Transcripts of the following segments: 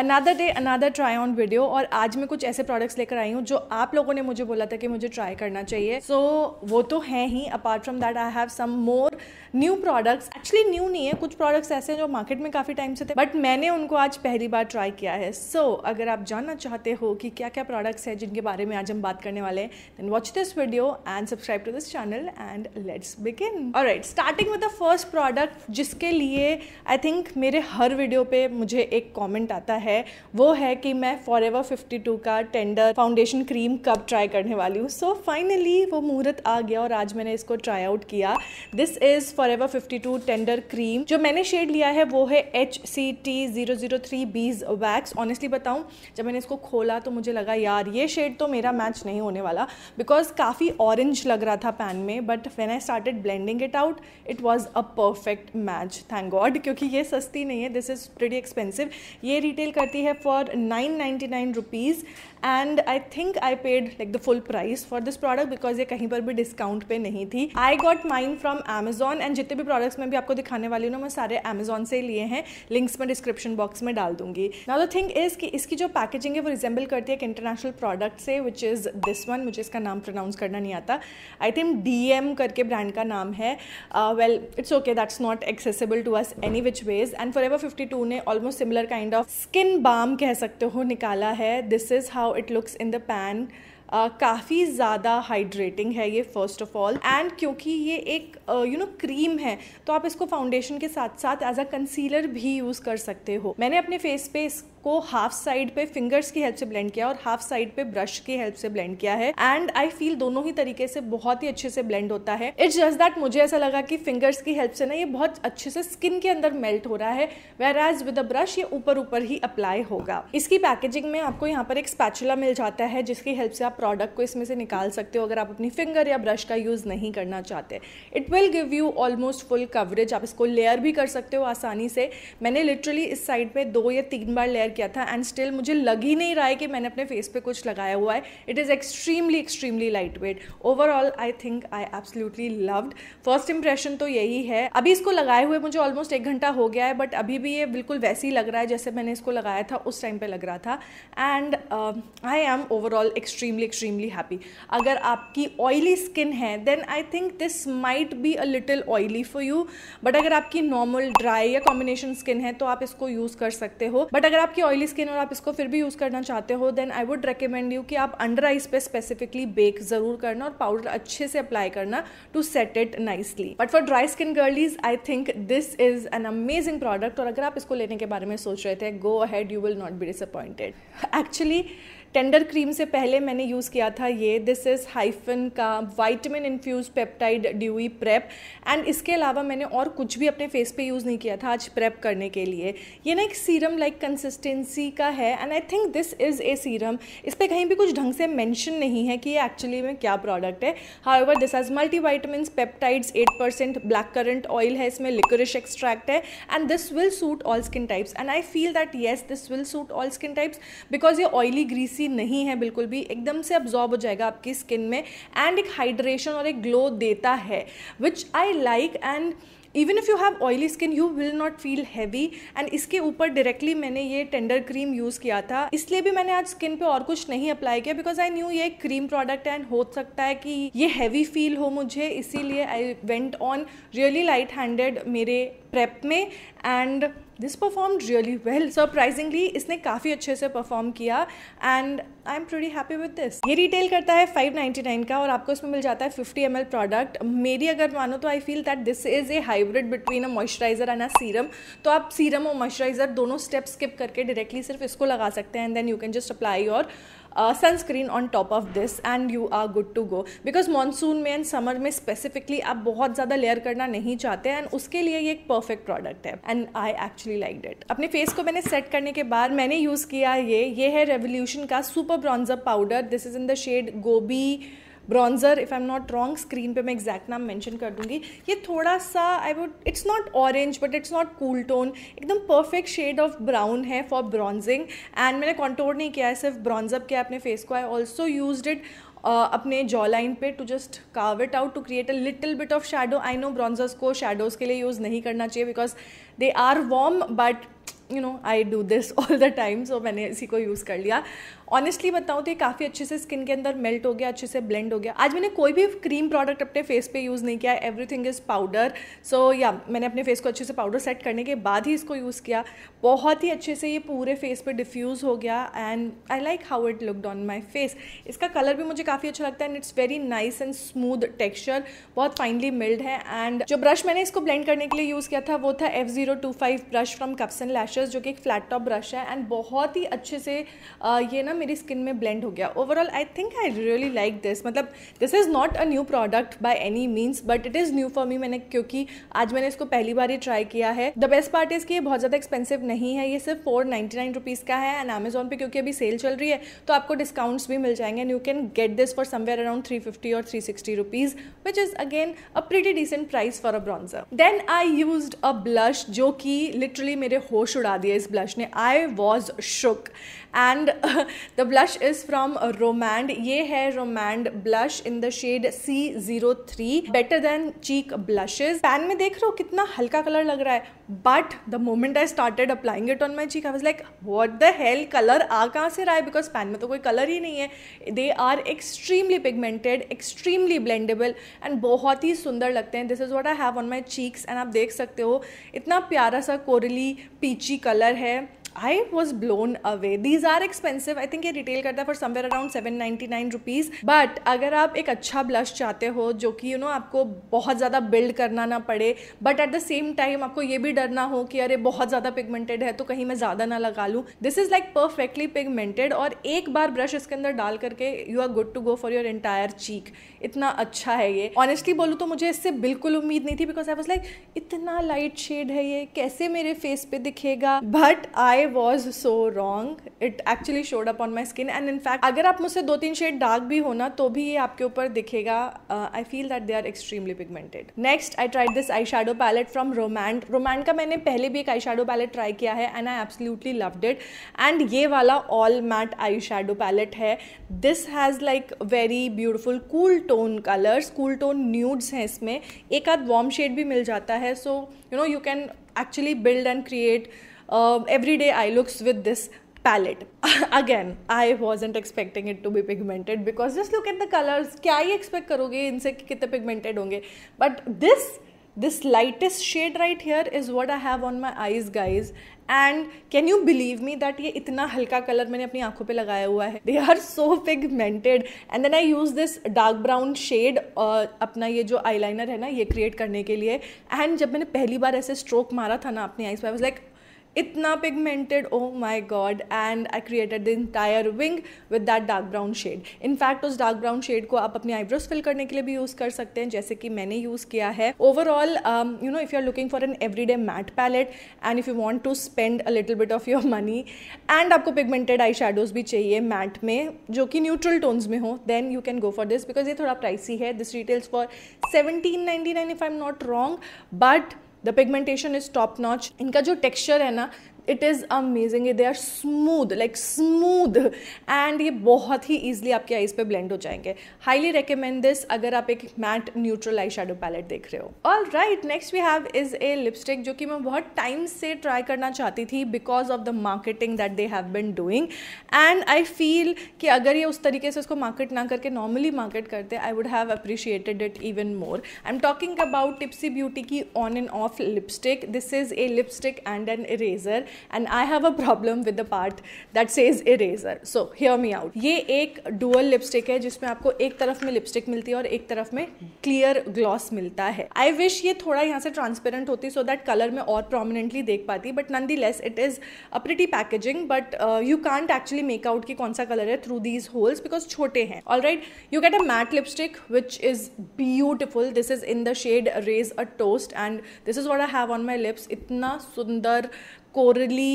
another day another try on video और आज मैं कुछ ऐसे प्रोडक्ट्स लेकर आई हूँ जो आप लोगों ने मुझे बोला था कि मुझे ट्राई करना चाहिए सो so, वो तो है ही apart from that I have some more new products actually new नहीं है कुछ प्रोडक्ट्स ऐसे हैं जो मार्केट में काफ़ी टाइम से थे बट मैंने उनको आज पहली बार ट्राई किया है सो so, अगर आप जानना चाहते हो कि क्या क्या प्रोडक्ट्स हैं जिनके बारे में आज हम बात करने वाले हैं then watch this video and subscribe to this channel and let's begin और right starting with the first product जिसके लिए आई थिंक मेरे हर वीडियो पे मुझे एक कॉमेंट आता है है वो है कि मैं फॉर एवर फिफ्टी का टेंडर फाउंडेशन क्रीम कब ट्राई करने वाली हूँ सो फाइनली वो मुहूर्त आ गया और आज मैंने इसको ट्राई आउट किया this is forever fifty tender cream जो मैंने शेड लिया है वो है H C T zero zero three beeswax honestly बताऊँ जब मैंने इसको खोला तो मुझे लगा यार ये शेड तो मेरा मैच नहीं होने वाला बिकॉज काफ़ी ऑरेंज लग रहा था पैन में but when I started blending it out it was a perfect match thank god क्योंकि ये सस्ती नहीं है दिस इज़ प्रेटी एक्सपेंसिव ये रिटेल करती है for nine ninety nine rupees and I think I paid like the full price for this product because ये कहीं पर भी डिस्काउंट पे नहीं थी I got mine from Amazon and जितने भी प्रोडक्ट्स मैं भी आपको दिखाने वाली हूँ ना मैं सारे अमेजोन से लिए हैं लिंक्स मैं डिस्क्रिप्शन बॉक्स में डाल दूंगी ना द थिंग इज कि इसकी जो पैकेजिंग है वो रिजेंबल करती है एक इंटरनेशनल प्रोडक्ट से विच इज़ दिस वन मुझे इसका नाम प्रोनाउंस करना नहीं आता आई थिंक डी एम करके ब्रांड का नाम है well it's okay that's not accessible to us any which ways and forever fifty two ने almost similar kind of skin skin balm कह सकते हो निकाला है this is how it looks in the pan काफ़ी ज़्यादा hydrating है ये फर्स्ट ऑफ ऑल एंड क्योंकि ये एक यू नो क्रीम है तो आप इसको फाउंडेशन के साथ साथ एज अ कंसीलर भी यूज़ कर सकते हो मैंने अपने फेस पे को हाफ साइड पे फिंगर्स की हेल्प से ब्लेंड किया और हाफ साइड पे ब्रश की हेल्प से ब्लेंड किया है एंड आई फील दोनों ही तरीके से बहुत ही अच्छे से ब्लेंड होता है इट्स जस्ट दैट मुझे ऐसा लगा कि फिंगर्स की हेल्प से ना ये बहुत अच्छे से स्किन के अंदर मेल्ट हो रहा है whereas with a brush ये ऊपर ऊपर ही अप्लाई होगा इसकी पैकेजिंग में आपको यहाँ पर एक स्पैचुला मिल जाता है जिसकी हेल्प से आप प्रोडक्ट को इसमें से निकाल सकते हो अगर आप अपनी फिंगर या ब्रश का यूज़ नहीं करना चाहते it will give you almost full coverage आप इसको लेयर भी कर सकते हो आसानी से मैंने लिटरली इस साइड पे दो या तीन बार लेयर शेयर किया था एंड स्टिल मुझे लग ही नहीं रहा है कि मैंने अपने फेस पे कुछ लगाया हुआ है it is extremely extremely light weight overall I think I absolutely loved first impression तो यही है अभी इसको लगाए हुए मुझे ऑलमोस्ट एक घंटा हो गया है बट अभी भी ये बिल्कुल वैसे ही लग रहा है जैसे मैंने इसको लगाया था उस टाइम पर लग रहा था and I am overall extremely extremely happy अगर आपकी ऑयली स्किन है then I think this might be a little oily for you but अगर आपकी नॉर्मल ड्राई या कॉम्बिनेशन स्किन है तो आप इसको यूज़ कर सकते हो बट अगर आपकी आपकी ऑयली स्किन और आप इसको फिर भी यूज़ करना चाहते हो then I would recommend you कि आप अंडर आइज पे स्पेसिफिकली बेक ज़रूर करना और पाउडर अच्छे से अप्लाई करना to set it nicely but for dry skin girlies I think this is an amazing product और अगर आप इसको लेने के बारे में सोच रहे थे go ahead you will not be disappointed actually tender cream से पहले मैंने यूज़ किया था ये दिस इज़ हाइफन का vitamin infuse peptide dewy prep and इसके अलावा मैंने और कुछ भी अपने फेस पे यूज़ नहीं किया था आज प्रेप करने के लिए ये ना एक सीरम लाइक कंसिस्टेंसी का है and I think this is a serum इस पर कहीं भी कुछ ढंग से मैंशन नहीं है कि ये एक्चुअली में क्या प्रोडक्ट है however this has multi vitamin peptides eight percent black currant oil है इसमें लिकोरिश एक्सट्रैक्ट है and this will suit all skin types and I feel that yes this will suit all skin types because ये oily greasy greasy नहीं है बिल्कुल भी एकदम से अब्जॉर्ब हो जाएगा आपकी स्किन में एंड एक हाइड्रेशन और एक ग्लो देता है which I like and even if you have oily skin you will not feel heavy and इसके ऊपर डायरेक्टली मैंने ये टेंडर क्रीम यूज़ किया था इसलिए भी मैंने आज स्किन पे और कुछ नहीं अप्लाई किया बिकॉज आई न्यू ये एक क्रीम प्रोडक्ट एंड हो सकता है कि ये हैवी फील हो मुझे इसीलिए I went on really light handed मेरे प्रेप में and this perform really well surprisingly इसने काफ़ी अच्छे से परफॉर्म किया and I am pretty happy with this ये रिटेल करता है 599 का और आपको इसमें मिल जाता है 50 एल प्रोडक्ट मेरी अगर मानो तो I feel that this is a hybrid between a moisturiser and a serum तो आप सीरम और मॉइस्चराइजर दोनों स्टेप स्किप करके डायरेक्टली सिर्फ इसको लगा सकते हैं and then you can just apply और sunscreen on top of this and you are good to go because monsoon में एंड समर में स्पेसिफिकली आप बहुत ज़्यादा लेयर करना नहीं चाहते एंड उसके लिए ये एक परफेक्ट प्रोडक्ट है and I actually liked it अपने फेस को मैंने सेट करने के बाद मैंने यूज़ किया ये ये है रेवोल्यूशन का super bronze up powder this is in the shade Gobi bronzer if I am not wrong screen पे मैं एग्जैक्ट नाम मेंशन कर दूंगी ये थोड़ा सा I would it's not orange but it's not cool tone एकदम परफेक्ट शेड ऑफ ब्राउन है फॉर ब्रॉन्जिंग एंड मैंने कॉन्टोर नहीं किया है सिर्फ ब्रॉन्जअप किया अपने फेस को आई ऑल्सो यूज इट अपने जॉ लाइन पे to just carve it out to create a little bit of shadow I know bronzers को शेडोज़ के लिए यूज़ नहीं करना चाहिए because they are warm but you know I do this all the time so मैंने इसी को use कर लिया ऑनेस्टली बताऊँ तो ये काफ़ी अच्छे से स्किन के अंदर मेल्ट हो गया अच्छे से ब्लेंड हो गया आज मैंने कोई भी क्रीम प्रोडक्ट अपने फेस पे यूज़ नहीं किया एवरीथिंग इज़ पाउडर सो या मैंने अपने फेस को अच्छे से पाउडर सेट करने के बाद ही इसको यूज़ किया बहुत ही अच्छे से ये पूरे फेस पर डिफ्यूज़ हो गया and I like how it looked on my face इसका कलर भी मुझे काफ़ी अच्छा लगता है and it's very nice and smooth texture बहुत फाइनली मिल्ड है एंड जो ब्रश मैंने इसको ब्लेंड करने के लिए यूज़ किया था वो था F zero two five brush from cups and lashes जो कि एक फ्लैट टॉप ब्रश है एंड बहुत ही अच्छे से ये ना मेरी स्किन में ब्लेंड हो गया overall I think I really like this मतलब this is not a new product by any means but it is new for me मैंने क्योंकि आज मैंने इसको पहली बार ही ट्राई किया है द बेस्ट पार्ट इज़ कि ये बहुत ज़्यादा एक्सपेंसिव नहीं है ये सिर्फ फोर नाइन्टी नाइन रुपीज़ का है एंड अमेजोन पर क्योंकि अभी सेल चल रही है तो आपको डिस्काउंट्स भी मिल जाएंगे and you can get this for somewhere around three fifty or three sixty rupees which is again a pretty decent price for a bronzer then I use a blush जो कि लिटरली मेरे होश उड़ा दिया इस ब्लश ने I was shook and the blush is from Romand ये है Romand blush in the shade C zero three better than cheek blushes pan में देख रहे हो कितना हल्का कलर लग रहा है but the moment I started applying it on my cheek I was like what the hell colour आ कहाँ से रहा है बिकॉज पैन में तो कोई कलर ही नहीं है they are extremely pigmented extremely blendable and बहुत ही सुंदर लगते हैं this is what I have on my cheeks and आप देख सकते हो इतना प्यारा सा कोरली पीची कलर है I was blown away these are expensive I think ये रिटेल करता है for somewhere around seven ninety nine rupees but अगर आप एक अच्छा ब्लश चाहते हो जो कि यू you नो know, आपको बहुत ज़्यादा बिल्ड करना ना पड़े but at the same time आपको ये भी डरना हो कि अरे बहुत ज़्यादा पिगमेंटेड है तो कहीं मैं ज़्यादा ना लगा लूँ this is like perfectly pigmented और एक बार ब्रश इसके अंदर डाल करके you are good to go for your entire cheek इतना अच्छा है ये ऑनेस्टली बोलूँ तो मुझे इससे बिल्कुल उम्मीद नहीं थी बिकॉज आई वॉज लाइक इतना लाइट शेड है ये कैसे मेरे फेस पे दिखेगा but I I was so wrong it actually showed up on my skin and in fact अगर आप मुझसे दो तीन शेड डार्क भी हो ना तो भी ये आपके ऊपर दिखेगा I feel that they are extremely pigmented next I tried this eye shadow palette from Romand Romand का मैंने पहले भी एक आई शेडो पैलेट ट्राई किया है and I absolutely loved it and ये वाला all matte eye shadow palette है this has like very beautiful cool tone colours cool tone nudes हैं इसमें एक आध वार्म शेड भी मिल जाता है so you know you can actually build and create um, every day i looks with this palette again i wasn't expecting it to be pigmented because just look at the colors क्या ही expect करोगे इनसे कि कितने pigmented होंगे but this this lightest shade right here is what I have on my eyes guys and can you believe me that ये इतना हल्का colour मैंने अपनी आंखों पे लगाया हुआ है they are so pigmented and then I use this dark brown shade uh, अपना ये जो eyeliner है ना ये create करने के लिए and जब मैंने पहली बार ऐसे stroke मारा था ना अपने eyes पे I was like इतना pigmented oh my god and I created the entire wing with that dark brown shade in fact उस डार्क ब्राउन शेड को आप अपनी आईब्रोज फिल करने के लिए भी यूज़ कर सकते हैं जैसे कि मैंने यूज़ किया है overall you know if you are looking for an everyday matte palette and if you want to spend a little bit of your money and आपको पिगमेंटेड आई शेडोज भी चाहिए मैट में जो कि neutral tones में हो then you can go for this because ये थोड़ा प्राइसी है this retails for seventeen ninety nine if I am not wrong but the pigmentation is top notch इनका जो टेक्स्चर है ना it is amazing they are smooth like smooth and ये बहुत ही ईजिली आपके आईज़ पे ब्लेंड हो जाएंगे हाईली रिकमेंड दिस अगर आप एक matte neutral eye shadow palette देख रहे हो all right next we have is a lipstick जो कि मैं बहुत टाइम से ट्राई करना चाहती थी because of the marketing that they have been doing and I feel कि अगर ये उस तरीके से उसको मार्केट ना करके नॉर्मली मार्केट करते I would have appreciated it even more I am talking about Tipsy Beauty की on and off lipstick this is a lipstick and an eraser and I have a problem with the part that says eraser so hear me out ये एक dual lipstick है जिसमें आपको एक तरफ में lipstick मिलती है और एक तरफ में क्लियर ग्लॉस मिलता है आई विश ये थोड़ा यहाँ से ट्रांसपेरेंट होती सो दैट कलर में और प्रोमिनेंटली देख पाती but nonetheless it is a pretty packaging but you can't actually make out कि कौन सा कलर है थ्रू दीज होल्स बिकॉज छोटे हैं all right you get a matte lipstick which is beautiful this is in the shade raise a toast and this is what I have on my lips इतना सुंदर corally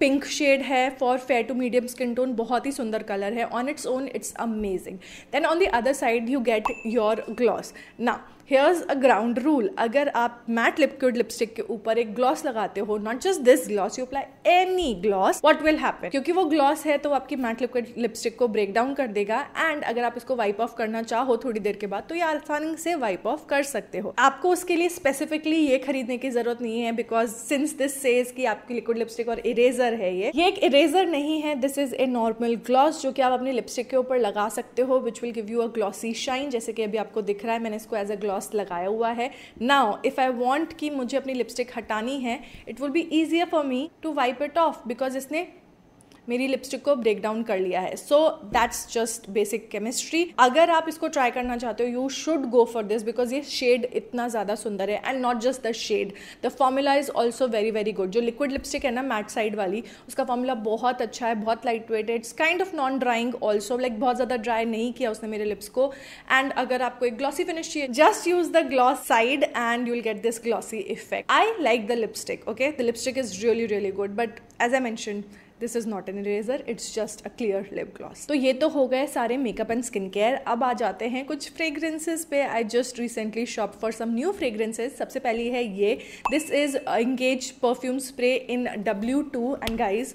pink shade है for fair to medium skin tone बहुत ही सुंदर colour है on its own it's amazing then on the other side you get your gloss ना here's a ground rule अगर आप मैट लिक्विड लिपस्टिक के ऊपर एक ग्लॉस लगाते हो not just this gloss you apply any gloss what will happen क्योंकि वो ग्लॉस है तो आपकी मैट लिक्विड लिपस्टिक को ब्रेक डाउन कर देगा एंड अगर आप इसको वाइप ऑफ करना चाहो थोड़ी देर के बाद तो ये आसानी से वाइप ऑफ कर सकते हो आपको उसके लिए स्पेसिफिकली ये खरीदने की जरूरत नहीं है बिकॉज सिंस दिस सेज की आपकी लिक्विड लिपस्टिक और इरेजर इरेजर है ये ये एक इरेजर नहीं है this is a normal gloss जो कि आप अपने लिपस्टिक के ऊपर लगा सकते हो which will give you a glossy shine जैसे कि अभी आपको दिख रहा है मैंने इसको एज अ ग्लॉस लगाया हुआ है नाउ इफ आई वॉन्ट कि मुझे अपनी लिपस्टिक हटानी है it will be easier for me to wipe it off because इसने मेरी लिपस्टिक को ब्रेक डाउन कर लिया है so that's just basic chemistry अगर आप इसको ट्राई करना चाहते हो you should go for this because ये शेड इतना ज़्यादा सुंदर है and not just the shade the formula is also very very good जो लिक्विड लिपस्टिक है ना मैट साइड वाली उसका फॉर्मूला बहुत अच्छा है बहुत lightweight it's kind of non drying also like बहुत ज़्यादा ड्राई नहीं किया उसने मेरे लिप्स को एंड अगर आपको एक ग्लॉसी फिनिश चाहिए just use the gloss side and you'll get this glossy effect I like the lipstick okay the lipstick is really really good but as I mention this is not an eraser it's just a clear lip gloss तो ये तो हो गए सारे makeup and skin care अब आ जाते हैं कुछ फ्रेग्रेंसेज पे I just recently shop for some new fragrances सबसे पहली है ये this is Engage perfume spray in W two and guys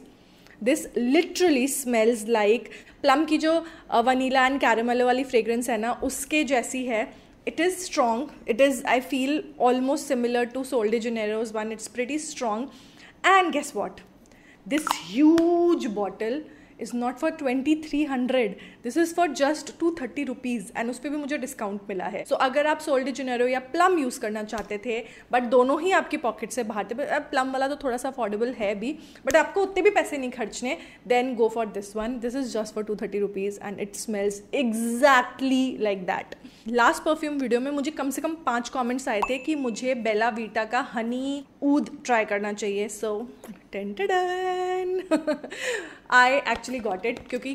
this literally smells like plum की जो वनीला एंड कैरमलो वाली फ्रेग्रेंस है ना उसके जैसी है it is strong it is I feel almost similar to सोल्डे de one it's it's pretty and guess what this huge bottle is not for twenty three hundred this is for just two thirty rupees and उस पर भी मुझे discount मिला है सो so, अगर आप sold जुनेरो या प्लम यूज़ करना चाहते थे बट दोनों ही आपके पॉकेट से बाहर थे प्लम वाला तो थोड़ा सा अफोर्डेबल है भी बट आपको उतने भी पैसे नहीं खर्चने then go for this one this is just for two thirty rupees and it smells exactly like that last perfume video में मुझे कम से कम पाँच कॉमेंट्स आए थे कि मुझे बेला वीटा का हनी ऊद ट्राई करना चाहिए so then I actually got it क्योंकि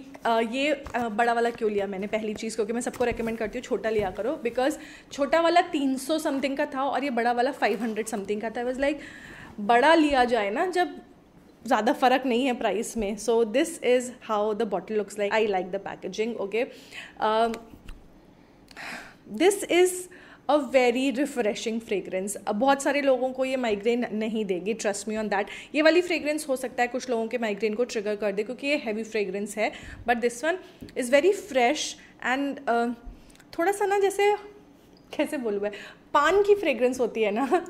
ये बड़ा वाला क्यों लिया मैंने पहली चीज़ क्योंकि मैं सबको रेकमेंड करती हूँ छोटा लिया करो बिकॉज छोटा वाला तीन सौ समथिंग का था और ये बड़ा वाला फाइव हंड्रेड समथिंग का था वॉज लाइक like, बड़ा लिया जाए ना जब ज़्यादा फ़र्क नहीं है प्राइस में so this is how the bottle looks like I like the packaging okay this is a very refreshing fragrance बहुत सारे लोगों को ये माइग्रेन नहीं देगी ट्रस्ट मी ऑन दैट ये वाली फ्रेगरेंस हो सकता है कुछ लोगों के माइग्रेन को ट्रिगर कर दे क्योंकि ये हैवी फ्रेगरेंस है but this one is very fresh and थोड़ा सा ना जैसे कैसे बोलूँ मैं पान की फ्रेगरेंस होती है ना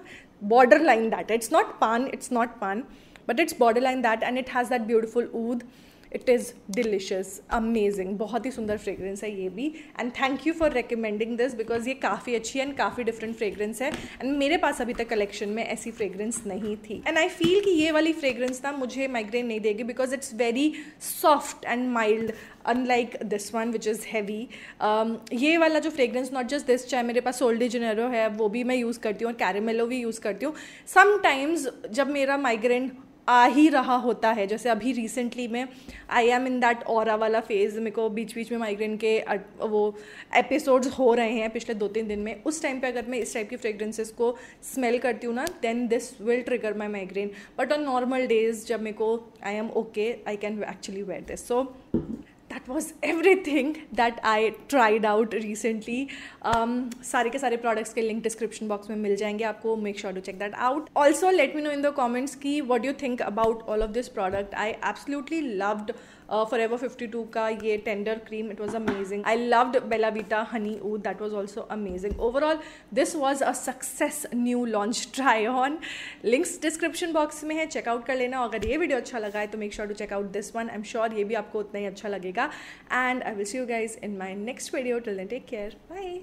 border line that it's not paan it's not paan but it's border line that and it has that beautiful ऊद इट इज़ डिलिशियस अमेजिंग बहुत ही सुंदर फ्रेगरेंस है ये भी and thank you for recommending this because ये काफ़ी अच्छी एंड काफ़ी डिफरेंट फ्रेगरेंस है एंड मेरे पास अभी तक कलेक्शन में ऐसी फ्रेगरेंस नहीं थी एंड आई फील कि ये वाली फ्रेगरेंस ना मुझे माइग्रेन नहीं देगी because it's very soft and mild unlike this one which is heavy ये वाला जो फ्रेगरेंस नॉट जस्ट दिस चाहे मेरे पास ओल्ड जेनेरो है वो भी मैं यूज़ करती हूँ और कैरेमेलो भी यूज़ करती हूँ समटाइम्स जब मेरा माइग्रेन आ ही रहा होता है जैसे अभी रिसेंटली मैं आई एम इन दैट और वाला फेज़ मेरे को बीच बीच में माइग्रेन के वो एपिसोड्स हो रहे हैं पिछले दो तीन दिन में उस टाइम पे अगर मैं इस टाइप की फ्रेग्रेंसेस को स्मेल करती हूँ ना then this will trigger my migraine but on normal days जब मेरे को I am okay I can actually wear this so that was everything that I tried out recently सारे के सारे प्रोडक्ट्स के लिंक डिस्क्रिप्शन बॉक्स में मिल जाएंगे आपको make sure to check that out also let me know in the comments की what you think about all of this product I absolutely loved forever fifty two का ये tender cream it was amazing I loved Bellavita honey oud that was also amazing overall this was a success new launch try on links description box में है checkout कर लेना अगर ये video अच्छा लगा है तो make sure to check out this one I am sure ये भी आपको उतना ही अच्छा लगेगा and I will see you guys in my next video till take care by